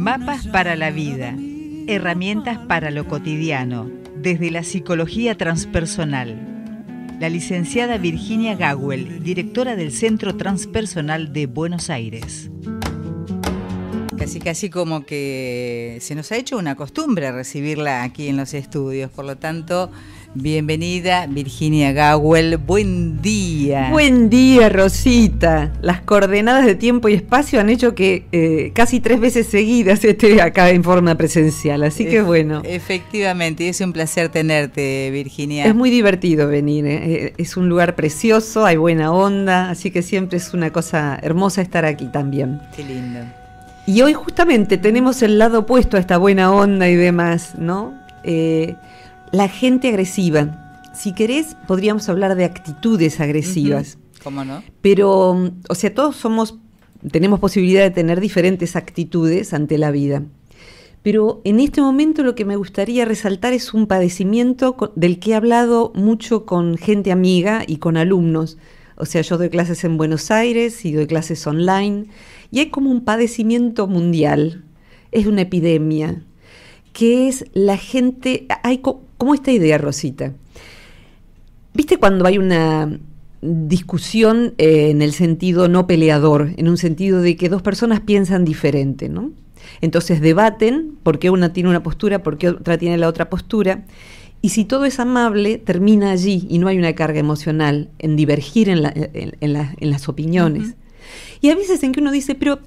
Mapas para la vida, herramientas para lo cotidiano, desde la psicología transpersonal. La licenciada Virginia Gawel, directora del Centro Transpersonal de Buenos Aires. Casi, casi como que se nos ha hecho una costumbre recibirla aquí en los estudios, por lo tanto, Bienvenida Virginia Gawel, buen día. Buen día Rosita. Las coordenadas de tiempo y espacio han hecho que eh, casi tres veces seguidas esté acá en forma presencial, así que bueno. Efectivamente, es un placer tenerte Virginia. Es muy divertido venir, eh, eh, es un lugar precioso, hay buena onda, así que siempre es una cosa hermosa estar aquí también. Qué lindo. Y hoy justamente tenemos el lado opuesto a esta buena onda y demás, ¿no? La gente agresiva. Si querés, podríamos hablar de actitudes agresivas. ¿Cómo no? Pero, o sea, todos somos, tenemos posibilidad de tener diferentes actitudes ante la vida. Pero en este momento lo que me gustaría resaltar es un padecimiento del que he hablado mucho con gente amiga y con alumnos. O sea, yo doy clases en Buenos Aires y doy clases online y hay como un padecimiento mundial. Es una epidemia que es la gente, hay ¿Cómo esta idea, Rosita. ¿Viste cuando hay una discusión eh, en el sentido no peleador, en un sentido de que dos personas piensan diferente, ¿no? Entonces debaten por qué una tiene una postura, por qué otra tiene la otra postura. Y si todo es amable, termina allí y no hay una carga emocional en divergir en, las opiniones. Y a veces en que uno dice, pero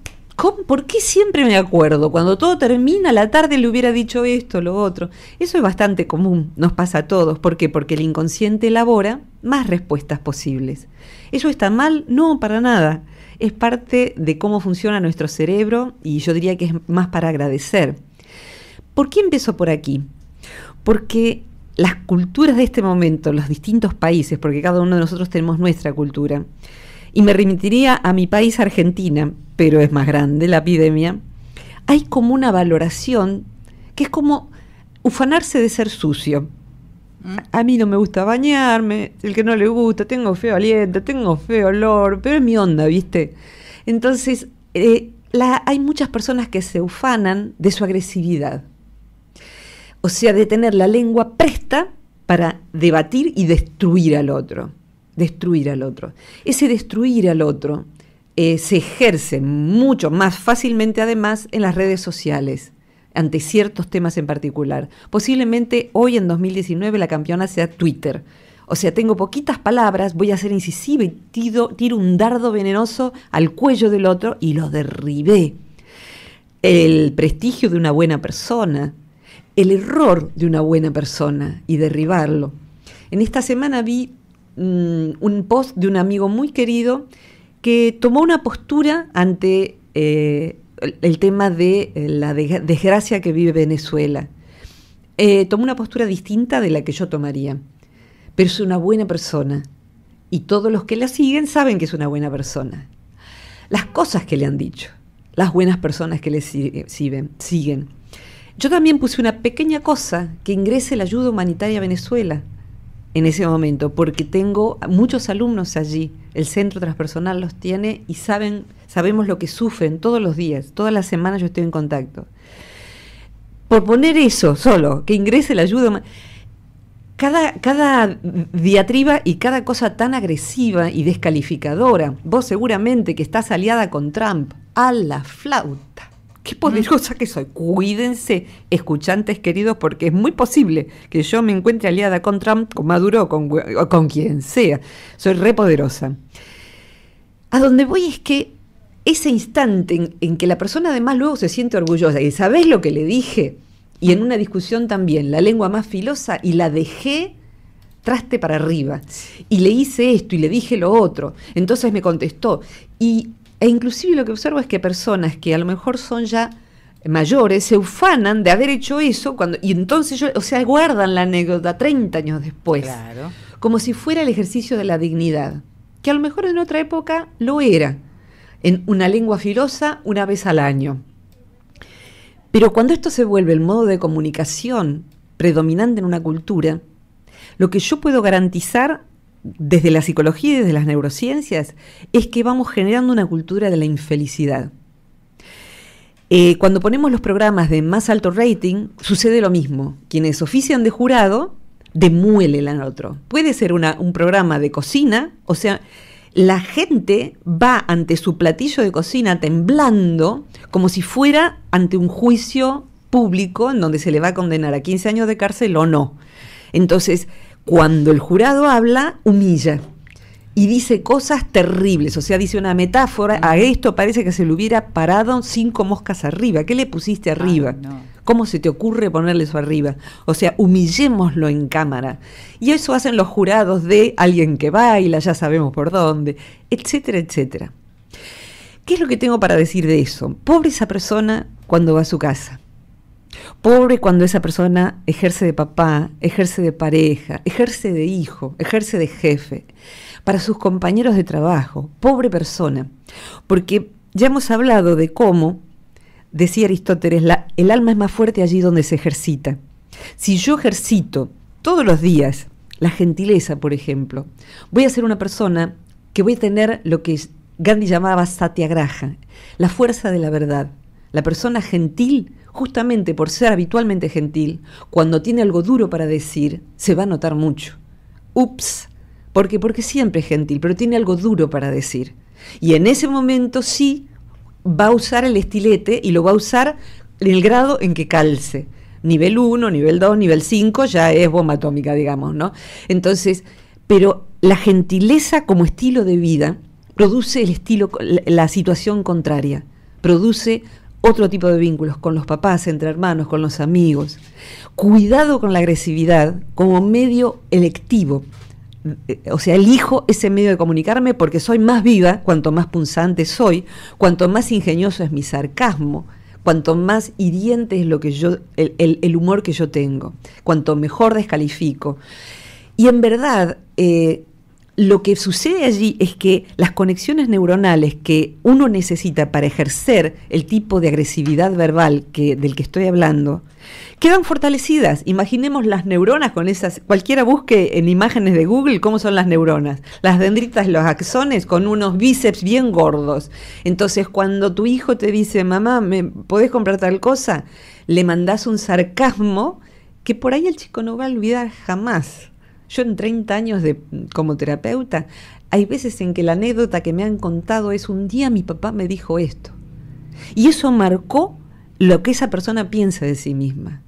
¿Por qué siempre me acuerdo? Cuando todo termina, la tarde le hubiera dicho esto, lo otro. Eso es bastante común, nos pasa a todos. ¿Por qué? Porque el inconsciente elabora más respuestas posibles. ¿Eso está mal? No, para nada. Es parte de cómo funciona nuestro cerebro y yo diría que es más para agradecer. ¿Por qué empezó por aquí? Porque las culturas de este momento, los distintos países, porque cada uno de nosotros tenemos nuestra cultura, y me remitiría a mi país Argentina, pero es más grande la epidemia, hay como una valoración que es como ufanarse de ser sucio. Mm. A mí no me gusta bañarme, el que no le gusta, tengo feo aliento, tengo feo olor, pero es mi onda, ¿viste? Entonces, eh, hay muchas personas que se ufanan de su agresividad. O sea, de tener la lengua presta para debatir y destruir al otro destruir al otro. Ese destruir al otro eh, se ejerce mucho más fácilmente además en las redes sociales ante ciertos temas en particular. Posiblemente hoy en 2019 la campeona sea Twitter. O sea, tengo poquitas palabras, voy a ser incisiva y tiro un dardo venenoso al cuello del otro y lo derribé. El prestigio de una buena persona, el error de una buena persona y derribarlo. En esta semana vi Mm, un post de un amigo muy querido que tomó una postura ante eh, el, tema de eh, la desgracia que vive Venezuela. Eh, tomó una postura distinta de la que yo tomaría, pero es una buena persona y todos los que la siguen saben que es una buena persona. Las cosas que le han dicho, las buenas personas que le siguen, siguen. Yo también puse una pequeña cosa que ingrese la ayuda humanitaria a Venezuela en ese momento, porque tengo muchos alumnos allí. El centro transpersonal los tiene y saben, sabemos lo que sufren todos los días, todas las semanas yo estoy en contacto. Por poner eso solo, que ingrese la ayuda, cada, cada diatriba y cada cosa tan agresiva y descalificadora, vos seguramente que estás aliada con Trump, a la flauta. Qué poderosa que soy. Cuídense, escuchantes queridos, porque es muy posible que yo me encuentre aliada con Trump, con Maduro, o con quien sea. Soy re poderosa. A donde voy es que ese instante en, que la persona además luego se siente orgullosa y sabes lo que le dije, y en una discusión también, la lengua más filosa y la dejé traste para arriba. Y le hice esto y le dije lo otro. Entonces me contestó. Y e inclusive lo que observo es que personas que a lo mejor son ya mayores se ufanan de haber hecho eso cuando y entonces yo, o sea, guardan la anécdota 30 años después. Claro. Como si fuera el ejercicio de la dignidad, que a lo mejor en otra época lo era, en una lengua filosa una vez al año. Pero cuando esto se vuelve el modo de comunicación predominante en una cultura, lo que yo puedo garantizar desde la psicología y desde las neurociencias es que vamos generando una cultura de la infelicidad. Eh, cuando ponemos los programas de más alto rating, sucede lo mismo. Quienes ofician de jurado demuelen al otro. Puede ser un programa de cocina, o sea, la gente va ante su platillo de cocina temblando como si fuera ante un juicio público en donde se le va a condenar a 15 años de cárcel o no. Entonces, cuando el jurado habla, humilla y dice cosas terribles, o sea, dice una metáfora, a esto parece que se le hubiera parado cinco moscas arriba, ¿qué le pusiste arriba? ¿Cómo se te ocurre ponerle eso arriba? O sea, humillémoslo en cámara. Y eso hacen los jurados de alguien que baila, ya sabemos por dónde, etcétera, etcétera. ¿Qué es lo que tengo para decir de eso? Pobre esa persona cuando va a su casa. Pobre cuando esa persona ejerce de papá, ejerce de pareja, ejerce de hijo, ejerce de jefe, para sus compañeros de trabajo. Pobre persona. Porque ya hemos hablado de cómo, decía Aristóteles, el alma es más fuerte allí donde se ejercita. Si yo ejercito todos los días la gentileza, por ejemplo, voy a ser una persona que voy a tener lo que Gandhi llamaba satyagraha, la fuerza de la verdad. La persona gentil, justamente por ser habitualmente gentil, cuando tiene algo duro para decir, se va a notar mucho. Ups, porque porque siempre es gentil, pero tiene algo duro para decir. Y en ese momento sí va a usar el estilete y lo va a usar en el grado en que calce. Nivel 1, nivel 2, nivel 5 ya es bomba atómica, digamos, ¿no? Entonces, pero la gentileza como estilo de vida produce el estilo la situación contraria, produce otro tipo de vínculos, con los papás, entre hermanos, con los amigos. Cuidado con la agresividad como medio electivo. O sea, elijo ese medio de comunicarme porque soy más viva, cuanto más punzante soy, cuanto más ingenioso es mi sarcasmo, cuanto más hiriente es lo que yo, el, humor que yo tengo, cuanto mejor descalifico. Y en verdad, eh, lo que sucede allí es que las conexiones neuronales que uno necesita para ejercer el tipo de agresividad verbal del que estoy hablando quedan fortalecidas. Imaginemos las neuronas con esas. Cualquiera busque en imágenes de Google cómo son las neuronas. Las dendritas, los axones con unos bíceps bien gordos. Entonces, cuando tu hijo te dice, mamá, ¿me podés comprar tal cosa? Le mandás un sarcasmo que por ahí el chico no va a olvidar jamás. Yo en 30 años como terapeuta, hay veces en que la anécdota que me han contado es un día mi papá me dijo esto. Y eso marcó lo que esa persona piensa de sí misma.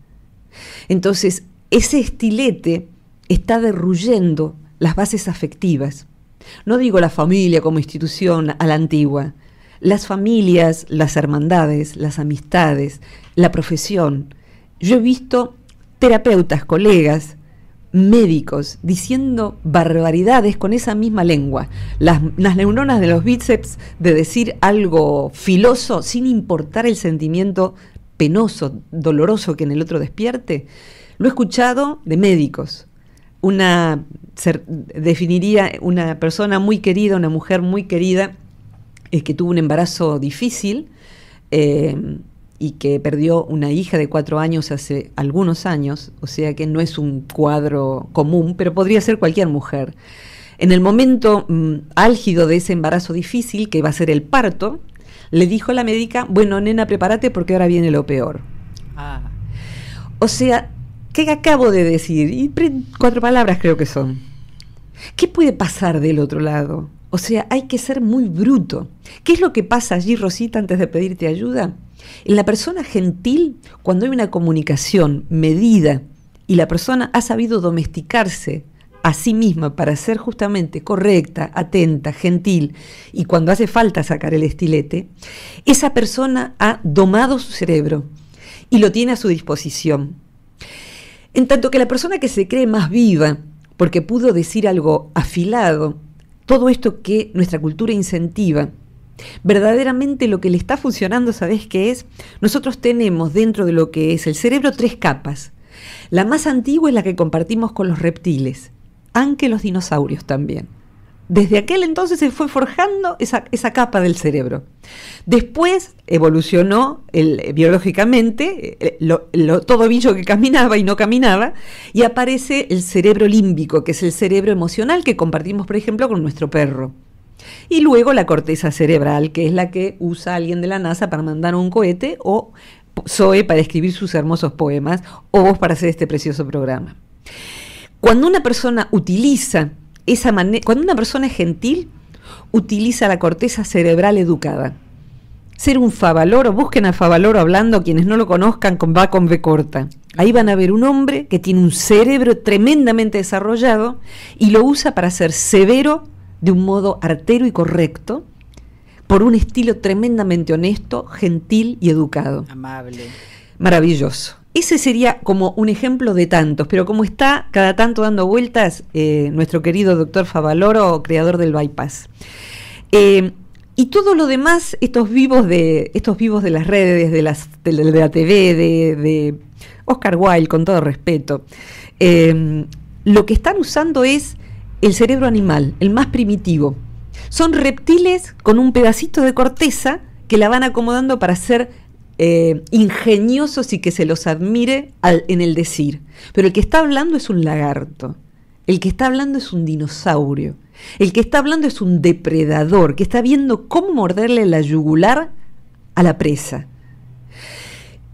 Entonces, ese estilete está derruyendo las bases afectivas. No digo la familia como institución a la antigua, las familias, las hermandades, las amistades, la profesión. Yo he visto terapeutas, colegas, médicos diciendo barbaridades con esa misma lengua. Las, neuronas de los bíceps de decir algo filoso sin importar el sentimiento penoso, doloroso que en el otro despierte. Lo he escuchado de médicos. Una, definiría una persona muy querida, una mujer muy querida, eh, que tuvo un embarazo difícil. Eh, y que perdió una hija de cuatro años hace algunos años, o sea que no es un cuadro común, pero podría ser cualquier mujer. En el momento mm, álgido de ese embarazo difícil, que iba a ser el parto, le dijo la médica, bueno, nena, prepárate porque ahora viene lo peor. Ah. O sea, ¿qué acabo de decir? Y cuatro palabras creo que son. ¿Qué puede pasar del otro lado? O sea, hay que ser muy bruto. ¿Qué es lo que pasa allí, Rosita, antes de pedirte ayuda? En la persona gentil, cuando hay una comunicación medida y la persona ha sabido domesticarse a sí misma para ser justamente correcta, atenta, gentil, y cuando hace falta sacar el estilete, esa persona ha domado su cerebro y lo tiene a su disposición. En tanto que la persona que se cree más viva, porque pudo decir algo afilado, todo esto que nuestra cultura incentiva, Verdaderamente lo que le está funcionando, ¿sabes qué es? Nosotros tenemos dentro de lo que es el cerebro tres capas. La más antigua es la que compartimos con los reptiles, aunque los dinosaurios también. Desde aquel entonces se fue forjando esa, capa del cerebro. Después evolucionó eh, biológicamente eh, todo bicho que caminaba y no caminaba y aparece el cerebro límbico, que es el cerebro emocional que compartimos, por ejemplo, con nuestro perro y luego la corteza cerebral, que es la que usa alguien de la NASA para mandar un cohete o Zoe para escribir sus hermosos poemas o vos para hacer este precioso programa. Cuando una persona utiliza cuando una persona es gentil, utiliza la corteza cerebral educada. Ser un favaloro, busquen a favaloro hablando, quienes no lo conozcan, con va con B corta. Ahí van a ver un hombre que tiene un cerebro tremendamente desarrollado y lo usa para ser severo de un modo artero y correcto, por un estilo tremendamente honesto, gentil y educado. Amable. Maravilloso. Ese sería como un ejemplo de tantos, pero como está cada tanto dando vueltas eh, nuestro querido doctor Favaloro, creador del bypass. Eh, y todo lo demás, estos vivos de, estos vivos de las redes, de, las, de, la, TV, de, Oscar Wilde, con todo respeto, eh, lo que están usando es el cerebro animal, el más primitivo. Son reptiles con un pedacito de corteza que la van acomodando para ser eh, ingeniosos y que se los admire en el decir. Pero el que está hablando es un lagarto, el que está hablando es un dinosaurio, el que está hablando es un depredador que está viendo cómo morderle la yugular a la presa.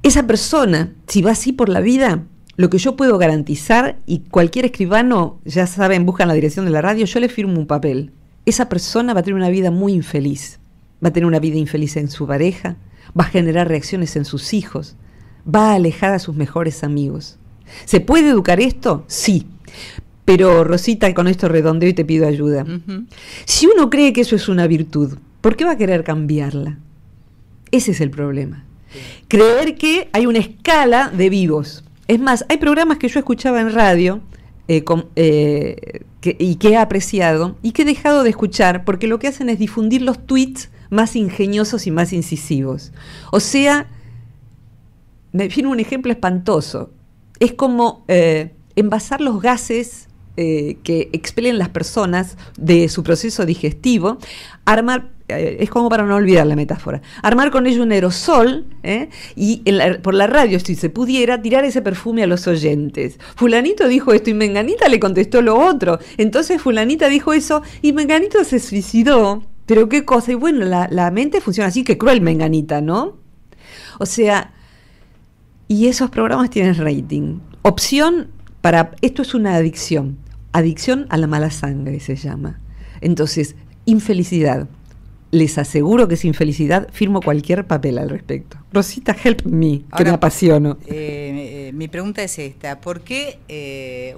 Esa persona, si va así por la vida, lo que yo puedo garantizar, y cualquier escribano, ya saben, buscan la dirección de la radio, yo le firmo un papel. Esa persona va a tener una vida muy infeliz. Va a tener una vida infeliz en su pareja, va a generar reacciones en sus hijos, va a alejar a sus mejores amigos. ¿Se puede educar esto? Sí. Pero Rosita, con esto redondeo y te pido ayuda. Si uno cree que eso es una virtud, ¿por qué va a querer cambiarla? Ese es el problema. Creer que hay una escala de vivos. Es más, hay programas que yo escuchaba en radio eh, eh, y que he apreciado y que he dejado de escuchar porque lo que hacen es difundir los tweets más ingeniosos y más incisivos. O sea, me viene un ejemplo espantoso. Es como eh, envasar los gases que expelen las personas de su proceso digestivo, armar es como para no olvidar la metáfora. Armar con ello un aerosol ¿eh? y por la radio, si se pudiera, tirar ese perfume a los oyentes. Fulanito dijo esto y Menganita le contestó lo otro. Entonces Fulanita dijo eso y menganita se suicidó. Pero qué cosa. Y bueno, la, la mente funciona así, que cruel Menganita, ¿no? O sea, y esos programas tienen rating. Opción para, esto es una adicción. Adicción a la mala sangre se llama. Entonces, infelicidad, les aseguro que sin felicidad firmo cualquier papel al respecto. Rosita, help me, que me apasiono. Eh, eh, mi pregunta es esta, ¿por qué eh,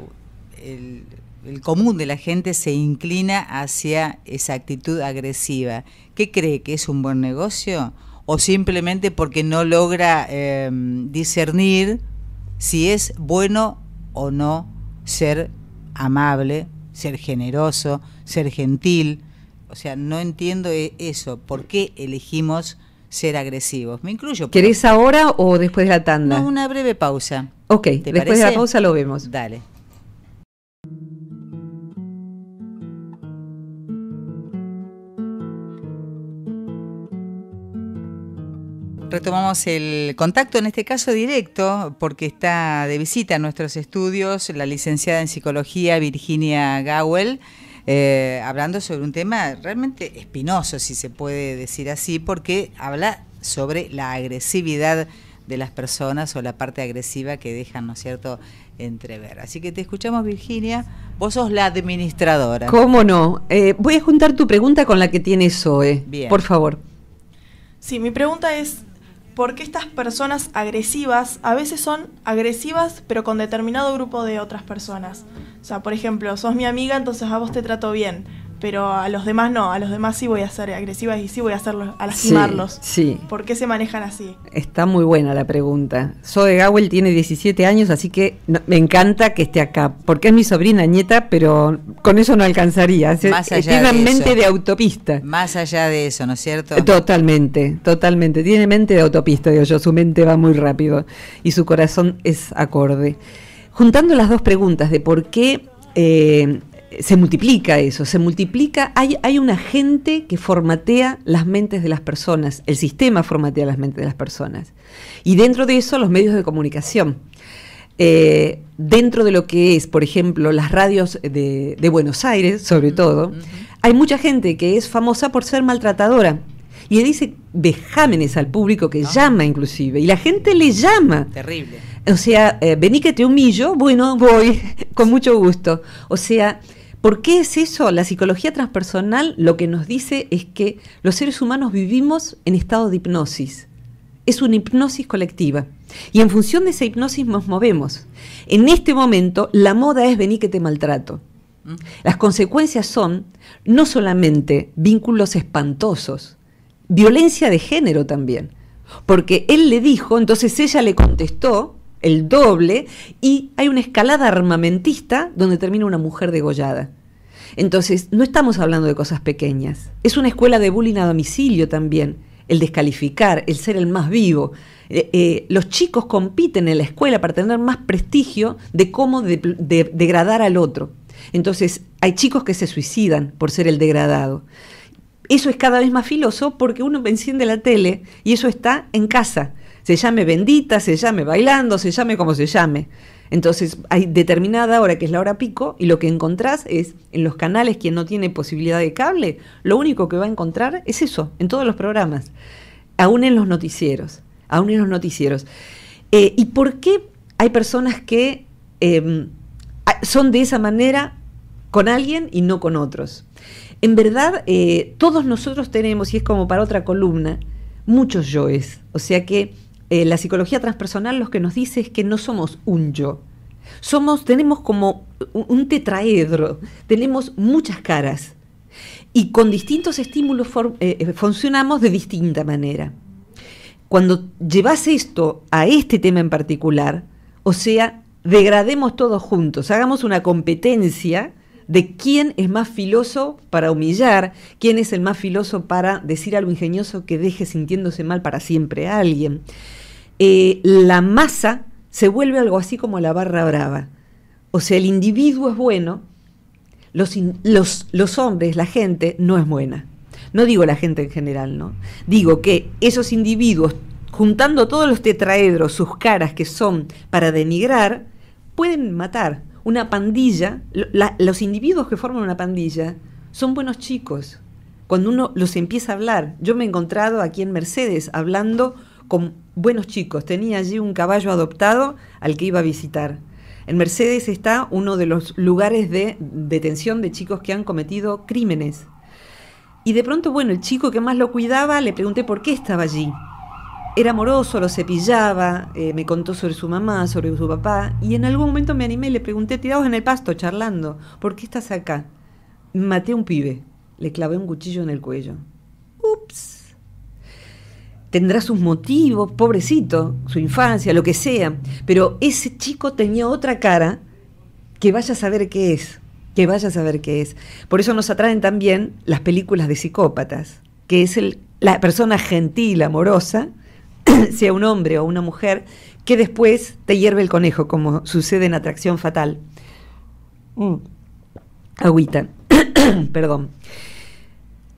el, el, común de la gente se inclina hacia esa actitud agresiva? ¿Qué cree que es un buen negocio? ¿O simplemente porque no logra em, discernir si es bueno o no ser amable, ser generoso, ser gentil? o sea, no entiendo e-, eso. ¿Por qué elegimos ser agresivos? Me incluyo. ¿Querés ahora o después de la tanda? una breve pausa. Ok, después de la pausa lo vemos. Dale. Retomamos el contacto, en este caso directo, porque está de visita a nuestros estudios la licenciada en psicología Virginia Gowell eh, hablando sobre un tema realmente espinoso, si se puede decir así, porque habla sobre la agresividad de las personas o la parte agresiva que dejan, ¿no es cierto?, entrever. Así que te escuchamos, Virginia. Vos sos la administradora. ¿Cómo no? Eh, voy a juntar tu pregunta con la que tiene Zoe. Bien. Por favor. Sí, mi pregunta es, porque estas personas agresivas a veces son agresivas pero con determinado grupo de otras personas. O sea, por ejemplo, sos mi amiga, entonces a vos te trato bien pero a los demás no, a los demás sí voy a ser agresiva y sí voy a hacerlos, a lastimarlos. Sí, ¿Por qué se manejan así? Está muy buena la pregunta. Zoe Gawel tiene 17 años, así que me encanta que esté acá, porque es mi sobrina nieta, pero con eso no alcanzaría. Más eh, allá tiene de mente de autopista. Más allá de eso, ¿no es cierto? Totalmente, totalmente. Tiene mente de autopista, digo yo, su mente va muy rápido y su corazón es acorde. Juntando las dos preguntas de por qué... Eh, se multiplica eso, se multiplica, hay, hay una gente que formatea las mentes de las personas, el sistema formatea las mentes de las personas. Y dentro de eso los medios de comunicación. Eh, dentro de lo que es, por ejemplo, las radios de, Buenos Aires, sobre todo, hay mucha gente que es famosa por ser maltratadora. Y dice vejámenes al público que ah. llama inclusive. Y la gente le llama. Terrible. O sea, eh, vení que te humillo, bueno, voy, con mucho gusto. O sea, ¿Por qué es eso? La psicología transpersonal lo que nos dice es que los seres humanos vivimos en estado de hipnosis. Es una hipnosis colectiva. Y en función de esa hipnosis nos movemos. En este momento, la moda es venir que te maltrato. Las consecuencias son no solamente vínculos espantosos, violencia de género también. Porque él le dijo, entonces ella le contestó, el doble, y hay una escalada armamentista donde termina una mujer degollada. Entonces, no estamos hablando de cosas pequeñas. Es una escuela de bullying a domicilio también, el descalificar, el ser el más vivo. Eh, eh, los chicos compiten en la escuela para tener más prestigio de cómo degradar al otro. Entonces, hay chicos que se suicidan por ser el degradado. Eso es cada vez más filoso porque uno enciende la tele y eso está en casa se llame bendita, se llame bailando, se llame como se llame. Entonces hay determinada hora que es la hora pico y lo que encontrás es en los canales quien no tiene posibilidad de cable, lo único que va a encontrar es eso, en todos los programas, aún en los noticieros, aún en los noticieros. Eh, ¿Y por qué hay personas que em, son de esa manera con alguien y no con otros? En verdad, eh, todos nosotros tenemos, y es como para otra columna, muchos yoes. O sea que eh, la psicología transpersonal lo que nos dice es que no somos un yo. Somos, tenemos como un tetraedro, tenemos muchas caras y con distintos estímulos eh, eh, funcionamos de distinta manera. Cuando llevas esto a este tema en particular, o sea, degrademos todos juntos, hagamos una competencia de quién es más filoso para humillar, quién es el más filoso para decir algo ingenioso que deje sintiéndose mal para siempre a alguien. Eh, la masa se vuelve algo así como la barra brava. O sea, el individuo es bueno, los, los, hombres, la gente, no es buena. No digo la gente en general, ¿no? Digo que esos individuos, juntando todos los tetraedros, sus caras que son para denigrar, pueden matar. Una pandilla, los individuos que forman una pandilla son buenos chicos. Cuando uno los empieza a hablar, yo me he encontrado aquí en Mercedes hablando con buenos chicos. Tenía allí un caballo adoptado al que iba a visitar. En Mercedes está uno de los lugares de detención de chicos que han cometido crímenes. Y de pronto, bueno, el chico que más lo cuidaba le pregunté por qué estaba allí. Era amoroso, lo cepillaba, eh, me contó sobre su mamá, sobre su papá, y en algún momento me animé y le pregunté, tirados en el pasto, charlando, ¿por qué estás acá? Maté a un pibe, le clavé un cuchillo en el cuello. Ups tendrá sus motivos, pobrecito, su infancia, lo que sea, pero ese chico tenía otra cara que vaya a saber qué es, que vaya a saber qué es. Por eso nos atraen también las películas de psicópatas, que es el, la persona gentil, amorosa, sea un hombre o una mujer, que después te hierve el conejo, como sucede en Atracción Fatal. Mm. Agüita, perdón.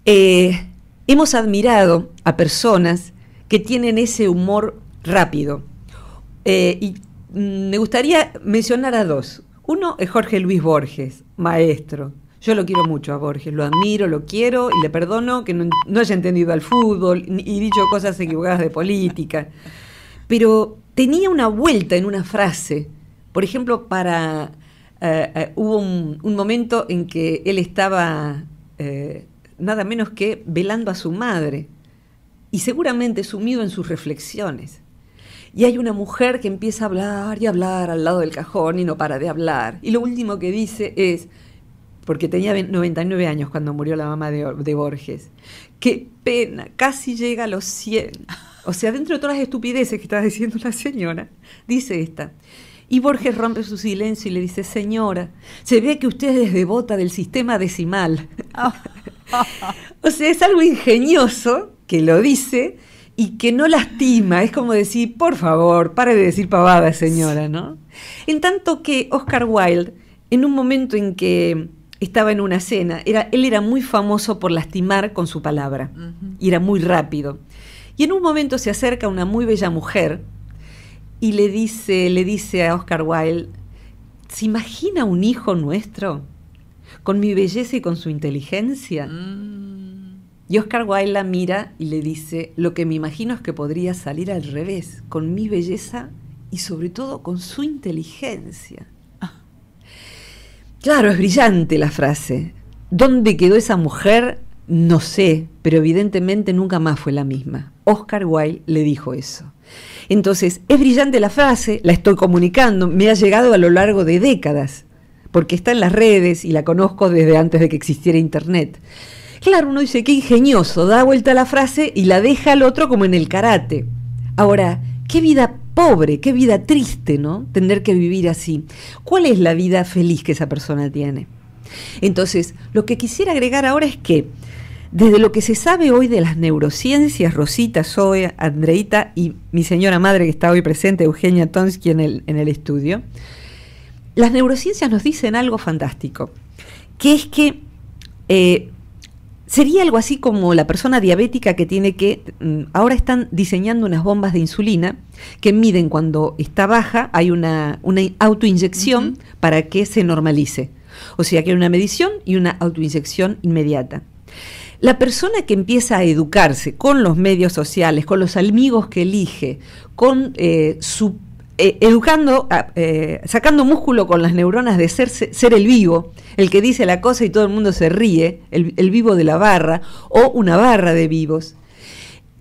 Eh, hemos admirado a personas tienen ese humor rápido. Eh, y mm, me gustaría mencionar a dos. Uno es Jorge Luis Borges, maestro. Yo lo quiero mucho a Borges, lo admiro, lo quiero y le perdono que no, haya entendido al fútbol y dicho cosas equivocadas de política. Pero tenía una vuelta en una frase. Por ejemplo, para eh, eh, hubo un, momento en que él estaba nada menos que velando a su madre y seguramente sumido en sus reflexiones. Y hay una mujer que empieza a hablar y hablar al lado del cajón y no para de hablar. Y lo último que dice es, porque tenía 99 años cuando murió la mamá de, de Borges, qué pena, casi llega a los 100. O sea, dentro de todas las estupideces que está diciendo la señora, dice esta. Y Borges rompe su silencio y le dice, señora, se ve que usted es devota del sistema decimal. Ah. o sea, es algo ingenioso que lo dice y que no lastima. Es como decir, por favor, pare de decir pavadas, señora, ¿no? En tanto que Oscar Wilde, en un momento en que estaba en una cena, él era muy famoso por lastimar con su palabra y era muy rápido. Y en un momento se acerca una muy bella mujer y le dice, le dice a Oscar Wilde, ¿se imagina un hijo nuestro? con mi belleza y con su inteligencia. Mm. Y Oscar Wilde la mira y le dice, lo que me imagino es que podría salir al revés, con mi belleza y sobre todo con su inteligencia. Ah. Claro, es brillante la frase. ¿Dónde quedó esa mujer? No sé, pero evidentemente nunca más fue la misma. Oscar Wilde le dijo eso. Entonces, es brillante la frase, la estoy comunicando, me ha llegado a lo largo de décadas porque está en las redes y la conozco desde antes de que existiera Internet. Claro, uno dice, qué ingenioso, da vuelta la frase y la deja al otro como en el karate. Ahora, qué vida pobre, qué vida triste, ¿no? Tener que vivir así. ¿Cuál es la vida feliz que esa persona tiene? Entonces, lo que quisiera agregar ahora es que desde lo que se sabe hoy de las neurociencias, Rosita, Zoe, Andreita y mi señora madre que está hoy presente, Eugenia Tonsky, el, en el estudio, las neurociencias nos dicen algo fantástico, que es que eh, sería algo así como la persona diabética que tiene que, mm, ahora están diseñando unas bombas de insulina que miden cuando está baja, hay una, autoinyección para que se normalice. O sea que hay una medición y una autoinyección inmediata. La persona que empieza a educarse con los medios sociales, con los amigos que elige, con eh, su eh, educando, eh, sacando músculo con las neuronas de ser, ser el vivo, el que dice la cosa y todo el mundo se ríe, el, vivo de la barra, o una barra de vivos.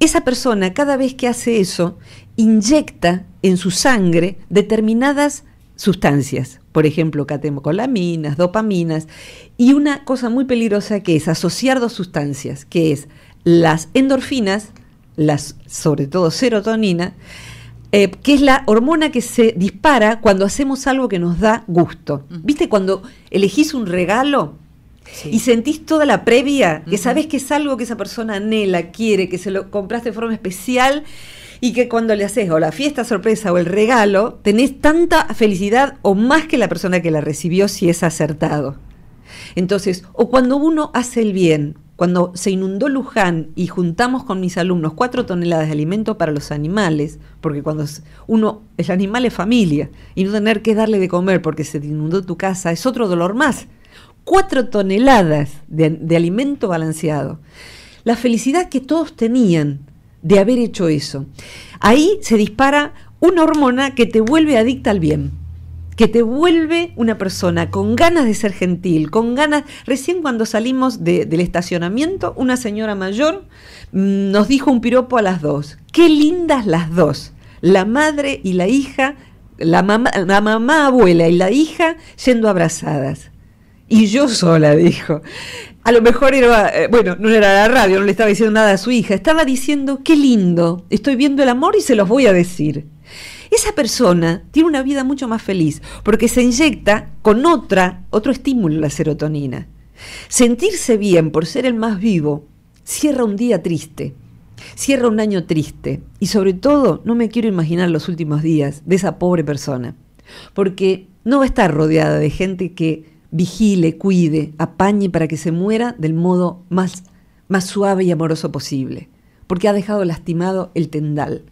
Esa persona cada vez que hace eso, inyecta en su sangre determinadas sustancias, por ejemplo, catecolaminas, dopaminas, y una cosa muy peligrosa que es asociar dos sustancias, que es las endorfinas, las, sobre todo serotonina, eh, que es la hormona que se dispara cuando hacemos algo que nos da gusto. ¿Viste cuando elegís un regalo? Y sentís toda la previa, que sabés sabes que es algo que esa persona anhela, quiere, que se lo compraste de forma especial y que cuando le haces o la fiesta sorpresa o el regalo, tenés tanta felicidad o más que la persona que la recibió si es acertado. Entonces, o cuando uno hace el bien, cuando se inundó Luján y juntamos con mis alumnos cuatro toneladas de alimento para los animales, porque cuando uno, es animal es familia, y no tener que darle de comer porque se inundó tu casa es otro dolor más. Cuatro toneladas de, de alimento balanceado. La felicidad que todos tenían de haber hecho eso. Ahí se dispara una hormona que te vuelve adicta al bien que te vuelve una persona con ganas de ser gentil, con ganas... Recién cuando salimos del estacionamiento, una señora mayor mm, nos dijo un piropo a las dos. Qué lindas las dos, la madre y la hija, la mamá, la mamá abuela y la hija yendo abrazadas. Y yo sola, dijo. A lo mejor era, eh, bueno, no era la radio, no le estaba diciendo nada a su hija, estaba diciendo, qué lindo, estoy viendo el amor y se los voy a decir esa persona tiene una vida mucho más feliz porque se inyecta con otra, otro estímulo la serotonina. Sentirse bien por ser el más vivo cierra un día triste, cierra un año triste y sobre todo no me quiero imaginar los últimos días de esa pobre persona porque no va a estar rodeada de gente que vigile, cuide, apañe para que se muera del modo más, más suave y amoroso posible, porque ha dejado lastimado el tendal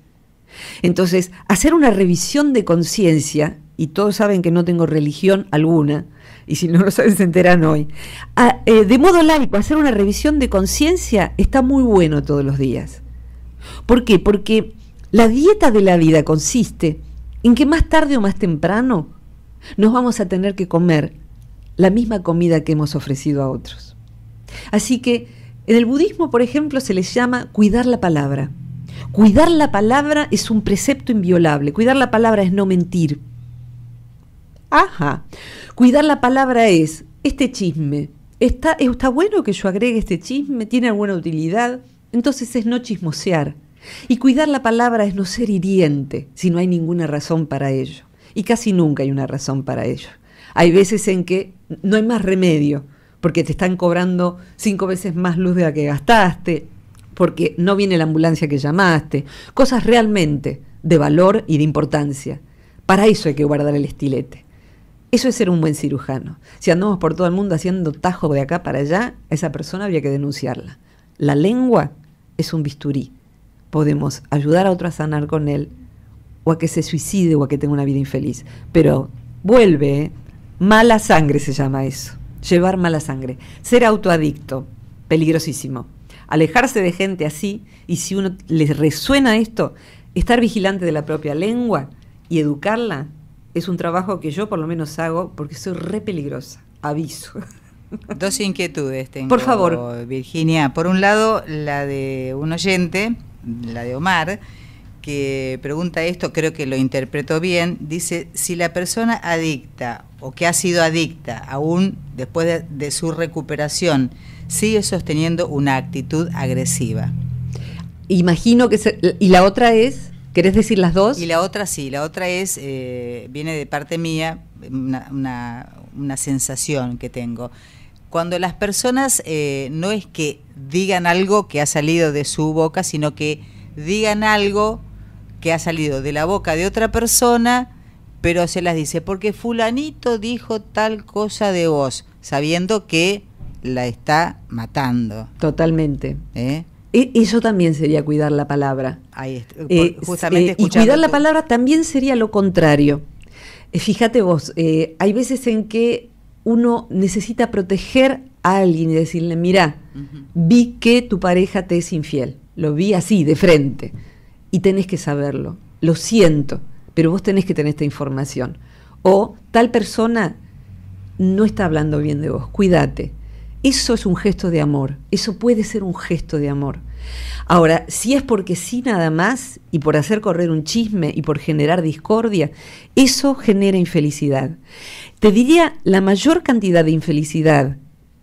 entonces, hacer una revisión de conciencia, y todos saben que no tengo religión alguna, y si no lo saben se enteran hoy, ah, eh, de modo laico, hacer una revisión de conciencia está muy bueno todos los días. ¿Por qué? Porque la dieta de la vida consiste en que más tarde o más temprano nos vamos a tener que comer la misma comida que hemos ofrecido a otros. Así que en el budismo, por ejemplo, se les llama cuidar la palabra. Cuidar la palabra es un precepto inviolable. Cuidar la palabra es no mentir. Ajá. Cuidar la palabra es este chisme. ¿Está, está bueno que yo agregue este chisme? ¿Tiene alguna utilidad? Entonces es no chismosear. Y cuidar la palabra es no ser hiriente si no hay ninguna razón para ello. Y casi nunca hay una razón para ello. Hay veces en que no hay más remedio, porque te están cobrando cinco veces más luz de la que gastaste, porque no viene la ambulancia que llamaste, cosas realmente de valor y de importancia. Para eso hay que guardar el estilete. Eso es ser un buen cirujano. Si andamos por todo el mundo haciendo tajo de acá para allá, esa persona había que denunciarla. La lengua es un bisturí. Podemos ayudar a otro a sanar con él, o a que se suicide, o a que tenga una vida infeliz. Pero vuelve, ¿eh? mala sangre se llama eso. Llevar mala sangre. Ser autoadicto, peligrosísimo alejarse de gente así y si uno les resuena esto, estar vigilante de la propia lengua y educarla es un trabajo que yo por lo menos hago porque soy re peligrosa, aviso. Dos inquietudes tengo. Por favor. Virginia, por un lado la de un oyente, la de Omar, que pregunta esto, creo que lo interpreto bien, dice, si la persona adicta o que ha sido adicta aún después de, su recuperación sigue sosteniendo una actitud agresiva. Imagino que... ¿Y la otra es? ¿Querés decir las dos? Y la otra sí, la otra es, eh, viene de parte mía, una, sensación que tengo. Cuando las personas eh, no es que digan algo que ha salido de su boca, sino que digan algo que ha salido de la boca de otra persona, pero se las dice, porque fulanito dijo tal cosa de vos, sabiendo que la está matando. Totalmente. ¿Eh? E-, eso también sería cuidar la palabra. Ahí eh, Justamente eh, y cuidar la palabra también sería lo contrario. fíjate vos, hay veces en que uno necesita proteger a alguien y decirle, mira, vi que tu pareja te es infiel. Lo vi así, de frente y tenés que saberlo. Lo siento, pero vos tenés que tener esta información. O tal persona no está hablando bien de vos, cuídate. Eso es un gesto de amor, eso puede ser un gesto de amor. Ahora, si es porque sí nada más, y por hacer correr un chisme y por generar discordia, eso genera infelicidad. Te diría, la mayor cantidad de infelicidad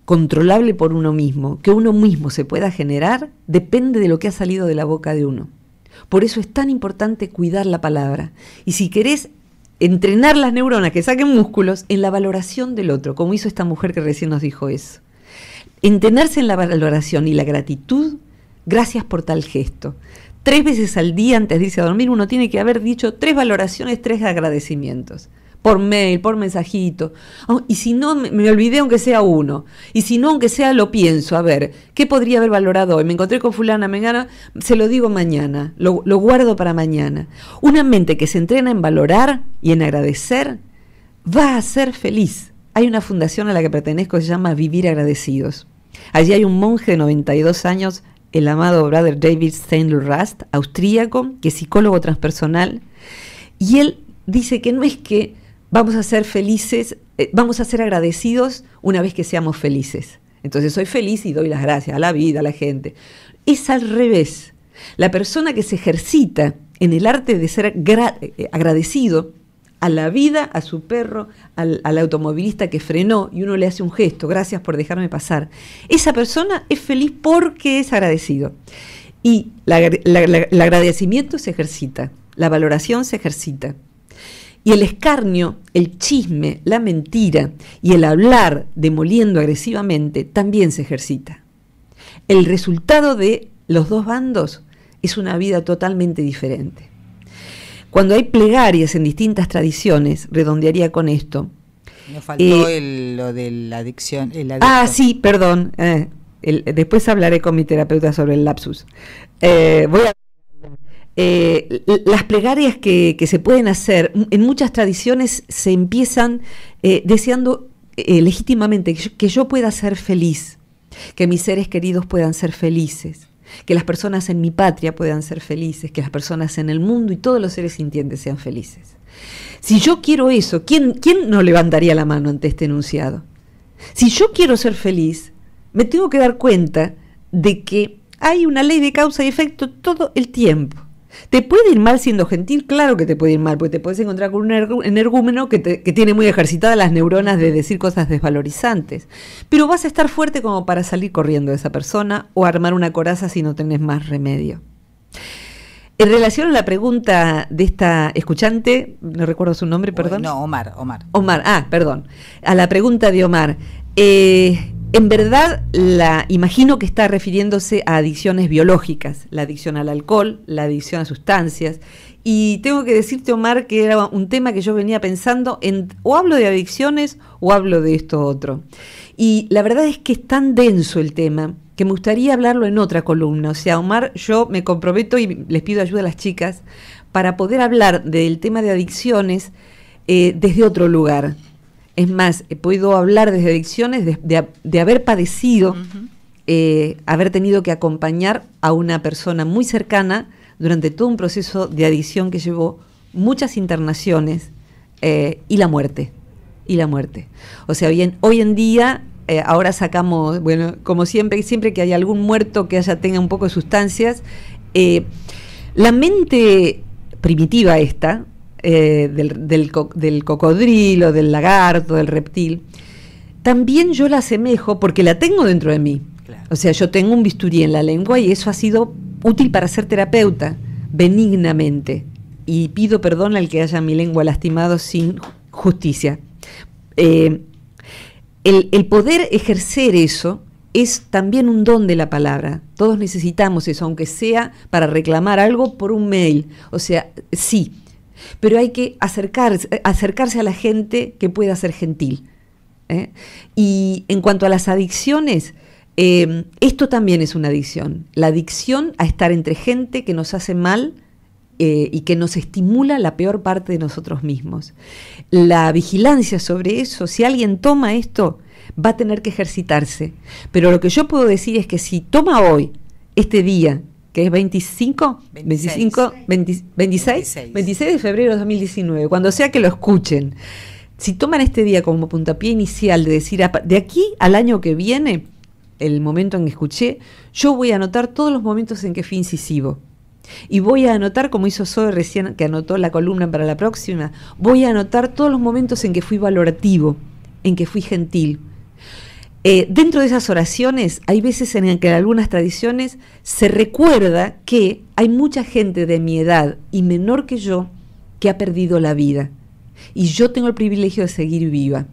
controlable por uno mismo, que uno mismo se pueda generar, depende de lo que ha salido de la boca de uno. Por eso es tan importante cuidar la palabra. Y si querés entrenar las neuronas que saquen músculos en la valoración del otro, como hizo esta mujer que recién nos dijo eso. Entenerse en la valoración y la gratitud, gracias por tal gesto. Tres veces al día antes de irse a dormir uno tiene que haber dicho tres valoraciones, tres agradecimientos por mail, por mensajito. Ah, y si no, me, olvidé aunque sea uno. Y si no, aunque sea, lo pienso. A ver, ¿qué podría haber valorado hoy? Me encontré con fulana, me gana, se lo digo mañana, lo, guardo para mañana. Una mente que se entrena en valorar y en agradecer va a ser feliz. Hay una fundación a la que pertenezco que se llama Vivir Agradecidos. Allí hay un monje de 92 años, el amado brother David Saint Rast, austríaco, que es psicólogo transpersonal, y él dice que no es que vamos a ser felices, eh, vamos a ser agradecidos una vez que seamos felices. Entonces soy feliz y doy las gracias a la vida, a la gente. Es al revés. La persona que se ejercita en el arte de ser eh, agradecido a la vida, a su perro, al, automovilista que frenó y uno le hace un gesto, gracias por dejarme pasar, esa persona es feliz porque es agradecido. Y el agradecimiento se ejercita, la valoración se ejercita. Y el escarnio, el chisme, la mentira y el hablar demoliendo agresivamente también se ejercita. El resultado de los dos bandos es una vida totalmente diferente. Cuando hay plegarias en distintas tradiciones, redondearía con esto. Me faltó eh, lo de la adicción. ah, sí, perdón. Eh, después hablaré con mi terapeuta sobre el lapsus. Eh, voy a. Eh, las plegarias que, se pueden hacer, en muchas tradiciones se empiezan eh, deseando eh, legítimamente que yo, pueda ser feliz, que mis seres queridos puedan ser felices que las personas en mi patria puedan ser felices, que las personas en el mundo y todos los seres sintientes sean felices. Si yo quiero eso, ¿quién, quién no levantaría la mano ante este enunciado? Si yo quiero ser feliz, me tengo que dar cuenta de que hay una ley de causa y efecto todo el tiempo. ¿Te puede ir mal siendo gentil? Claro que te puede ir mal, porque te puedes encontrar con un energúmeno que, tiene muy ejercitadas las neuronas de decir cosas desvalorizantes. Pero vas a estar fuerte como para salir corriendo de esa persona o armar una coraza si no tenés más remedio. En relación a la pregunta de esta escuchante, no recuerdo su nombre, perdón. No, Omar, Omar. Omar, ah, perdón. A la pregunta de Omar. Eh, en verdad, la, imagino que está refiriéndose a adicciones biológicas, la adicción al alcohol, la adicción a sustancias. Y tengo que decirte, Omar, que era un tema que yo venía pensando en, o hablo de adicciones o hablo de esto otro. Y la verdad es que es tan denso el tema que me gustaría hablarlo en otra columna. O sea, Omar, yo me comprometo y les pido ayuda a las chicas para poder hablar del tema de adicciones eh, desde otro lugar es más, he podido hablar desde adicciones de, haber padecido, eh, haber tenido que acompañar a una persona muy cercana durante todo un proceso de adicción que llevó muchas internaciones eh, y la muerte. Y la muerte. O sea, bien, hoy en día, eh, ahora sacamos, bueno, como siempre, siempre que hay algún muerto que haya tenga un poco de sustancias, la mente primitiva esta, eh, del, cocodrilo, del lagarto, del reptil, también yo la asemejo porque la tengo dentro de mí. O sea, yo tengo un bisturí en la lengua y eso ha sido útil para ser terapeuta, benignamente. Y pido perdón al que haya mi lengua lastimado sin justicia. Eh, el poder ejercer eso es también un don de la palabra. Todos necesitamos eso, aunque sea para reclamar algo por un mail. O sea, sí, pero hay que eh, acercarse, a la gente que pueda ser gentil. ¿eh? Y en cuanto a las adicciones, em, esto también es una adicción, la adicción a estar entre gente que nos hace mal, eh, y que nos estimula la peor parte de nosotros mismos. La vigilancia sobre eso, si alguien toma esto, va a tener que ejercitarse. Pero lo que yo puedo decir es que si toma hoy, este día, que es 25, 25 26. de febrero de 2019, cuando sea que lo escuchen. Si toman este día como puntapié inicial de decir, de aquí al año que viene, el momento en que escuché, yo voy a anotar todos los momentos en que fui incisivo. Y voy a anotar, como hizo Zoe recién, que anotó la columna para la próxima, voy a anotar todos los momentos en que fui valorativo, en que fui gentil, eh, dentro de esas oraciones hay veces en que en algunas tradiciones se recuerda que hay mucha gente de mi edad y menor que yo que ha perdido la vida y yo tengo el privilegio de seguir viva.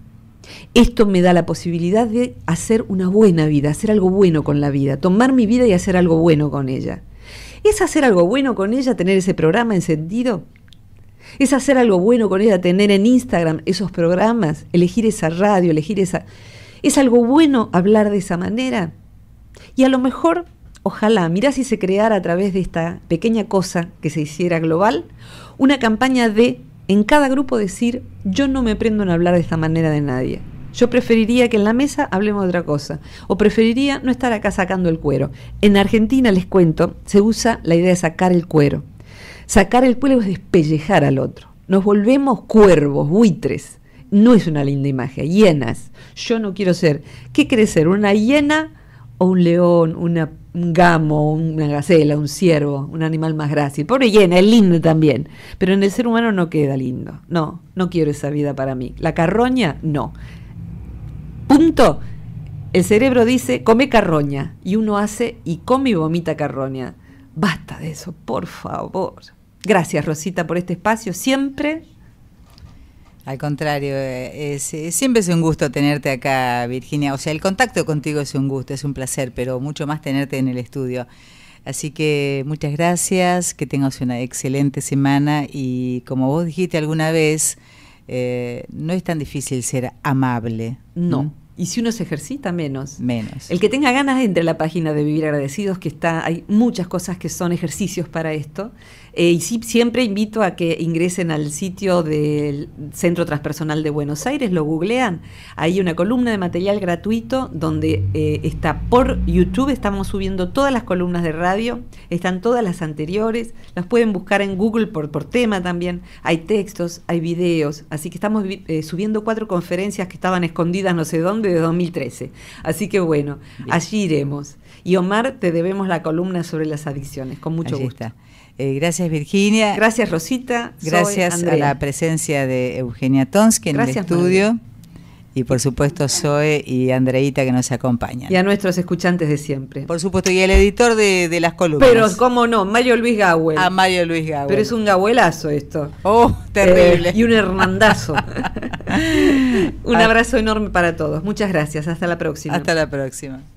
Esto me da la posibilidad de hacer una buena vida, hacer algo bueno con la vida, tomar mi vida y hacer algo bueno con ella. ¿Es hacer algo bueno con ella tener ese programa encendido? ¿Es hacer algo bueno con ella tener en Instagram esos programas, elegir esa radio, elegir esa... ¿Es algo bueno hablar de esa manera? Y a lo mejor, ojalá, mirá si se creara a través de esta pequeña cosa que se hiciera global, una campaña de en cada grupo decir, yo no me prendo en hablar de esta manera de nadie. Yo preferiría que en la mesa hablemos de otra cosa. O preferiría no estar acá sacando el cuero. En Argentina, les cuento, se usa la idea de sacar el cuero. Sacar el cuero es despellejar al otro. Nos volvemos cuervos, buitres. No es una linda imagen. Hienas. Yo no quiero ser. ¿Qué querés ser? ¿Una hiena o un león, una, un gamo, una gacela, un ciervo, un animal más grácil? Pobre hiena, es linda también. Pero en el ser humano no queda lindo. No, no quiero esa vida para mí. La carroña, no. Punto. El cerebro dice, come carroña. Y uno hace y come y vomita carroña. Basta de eso, por favor. Gracias, Rosita, por este espacio. Siempre al contrario, eh, es, siempre es un gusto tenerte acá, Virginia. O sea, el contacto contigo es un gusto, es un placer, pero mucho más tenerte en el estudio. Así que muchas gracias, que tengas una excelente semana y como vos dijiste alguna vez, eh, no es tan difícil ser amable. ¿no? Y si uno se ejercita, menos. Menos. El que tenga ganas, entre a la página de Vivir Agradecidos, que está, hay muchas cosas que son ejercicios para esto. Eh, y siempre invito a que ingresen al sitio del Centro Transpersonal de Buenos Aires, lo googlean. Hay una columna de material gratuito donde eh, está por YouTube, estamos subiendo todas las columnas de radio, están todas las anteriores, las pueden buscar en Google por, por tema también. Hay textos, hay videos, así que estamos eh, subiendo cuatro conferencias que estaban escondidas no sé dónde de 2013. Así que bueno, allí iremos. Y Omar, te debemos la columna sobre las adicciones, con mucho gusto. Eh, gracias Virginia. Gracias Rosita. Gracias a la presencia de Eugenia Tons, que en el estudio y por supuesto Zoe y Andreita que nos acompañan. Y a nuestros escuchantes de siempre. Por supuesto, y el editor de, las columnas. Pero, ¿cómo no? Mario Luis Gawel. A Mario Luis Gawel. Pero es un gabuelazo esto. Oh, eh, terrible. y un hermandazo. un ah. abrazo enorme para todos. Muchas gracias. Hasta la próxima. Hasta la próxima.